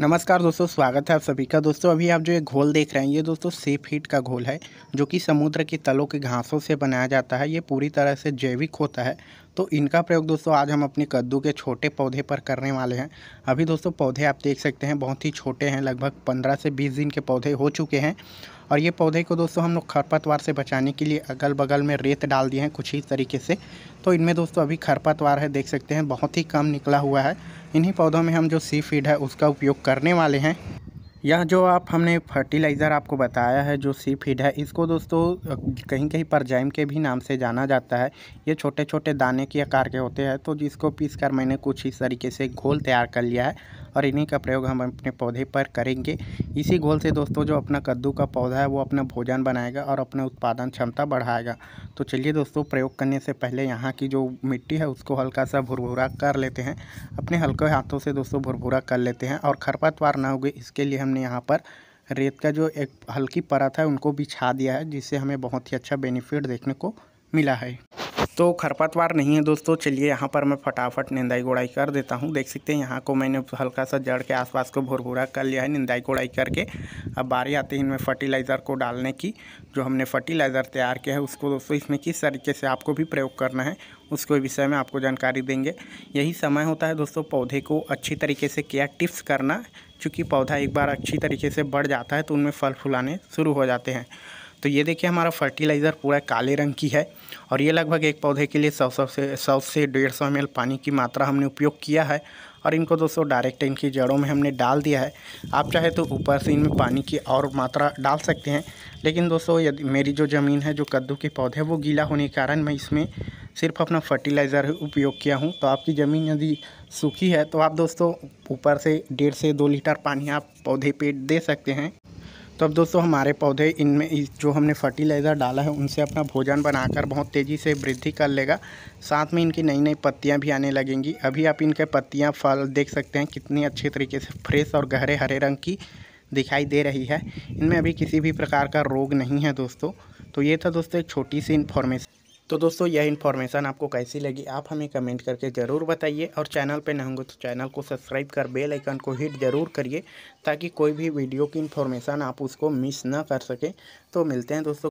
नमस्कार दोस्तों स्वागत है आप सभी का दोस्तों अभी आप जो ये घोल देख रहे हैं ये दोस्तों सेफ हीट का घोल है जो कि समुद्र के तलों के घासों से बनाया जाता है ये पूरी तरह से जैविक होता है तो इनका प्रयोग दोस्तों आज हम अपने कद्दू के छोटे पौधे पर करने वाले हैं अभी दोस्तों पौधे आप देख सकते हैं बहुत ही छोटे हैं लगभग पंद्रह से बीस दिन के पौधे हो चुके हैं और ये पौधे को दोस्तों हम लोग खरपतवार से बचाने के लिए अगल बगल में रेत डाल दिए हैं कुछ ही तरीके से तो इनमें दोस्तों अभी खरपतवार है देख सकते हैं बहुत ही कम निकला हुआ है इन्हीं पौधों में हम जो सी फीड है उसका उपयोग करने वाले हैं यह जो आप हमने फर्टिलाइज़र आपको बताया है जो सी फीड है इसको दोस्तों कहीं कहीं पर जैम के भी नाम से जाना जाता है ये छोटे छोटे दाने के आकार के होते हैं तो जिसको पीस कर मैंने कुछ इस तरीके से घोल तैयार कर लिया है और इन्हीं का प्रयोग हम अपने पौधे पर करेंगे इसी घोल से दोस्तों जो अपना कद्दू का पौधा है वो अपना भोजन बनाएगा और अपना उत्पादन क्षमता बढ़ाएगा तो चलिए दोस्तों प्रयोग करने से पहले यहाँ की जो मिट्टी है उसको हल्का सा भुरभुरा कर लेते हैं अपने हल्के हाथों से दोस्तों भुरभुरा कर लेते हैं और खरपतवार ना होगी इसके लिए हमने यहाँ पर रेत का जो एक हल्की परत है उनको बिछा दिया है जिससे हमें बहुत ही अच्छा बेनिफिट देखने को मिला है तो खरपतवार नहीं है दोस्तों चलिए यहाँ पर मैं फटाफट निंदाई गोड़ाई कर देता हूँ देख सकते हैं यहाँ को मैंने हल्का सा जड़ के आसपास को भुरभुरा कर लिया है निंदाई गोड़ाई करके अब बारी आती है इनमें फर्टिलाइज़र को डालने की जो हमने फर्टिलाइज़र तैयार किया है उसको दोस्तों इसमें किस तरीके से आपको भी प्रयोग करना है उसके विषय में आपको जानकारी देंगे यही समय होता है दोस्तों पौधे को अच्छी तरीके से क्या टिप्स करना चूँकि पौधा एक बार अच्छी तरीके से बढ़ जाता है तो उनमें फल फुलाने शुरू हो जाते हैं तो ये देखिए हमारा फर्टिलाइज़र पूरा काले रंग की है और ये लगभग एक पौधे के लिए सौ सौ से सौ से डेढ़ सौ एम पानी की मात्रा हमने उपयोग किया है और इनको दोस्तों डायरेक्ट इनकी जड़ों में हमने डाल दिया है आप चाहे तो ऊपर से इनमें पानी की और मात्रा डाल सकते हैं लेकिन दोस्तों यदि मेरी जो ज़मीन है जो कद्दू के पौधे वो गीला होने के कारण मैं इसमें सिर्फ अपना फर्टिलाइज़र उपयोग किया हूँ तो आपकी ज़मीन यदि सूखी है तो आप दोस्तों ऊपर से डेढ़ से दो लीटर पानी आप पौधे पे दे सकते हैं तो अब दोस्तों हमारे पौधे इनमें जो हमने फर्टिलाइज़र डाला है उनसे अपना भोजन बनाकर बहुत तेज़ी से वृद्धि कर लेगा साथ में इनकी नई नई पत्तियां भी आने लगेंगी अभी आप इनके पत्तियां फल देख सकते हैं कितनी अच्छे तरीके से फ्रेश और गहरे हरे रंग की दिखाई दे रही है इनमें अभी किसी भी प्रकार का रोग नहीं है दोस्तों तो ये था दोस्तों एक छोटी सी इन्फॉर्मेशन तो दोस्तों यह इन्फॉर्मेशन आपको कैसी लगी आप हमें कमेंट करके ज़रूर बताइए और चैनल पर न होंगे तो चैनल को सब्सक्राइब कर बेल आइकन को हिट ज़रूर करिए ताकि कोई भी वीडियो की इन्फॉर्मेशन आप उसको मिस ना कर सकें तो मिलते हैं दोस्तों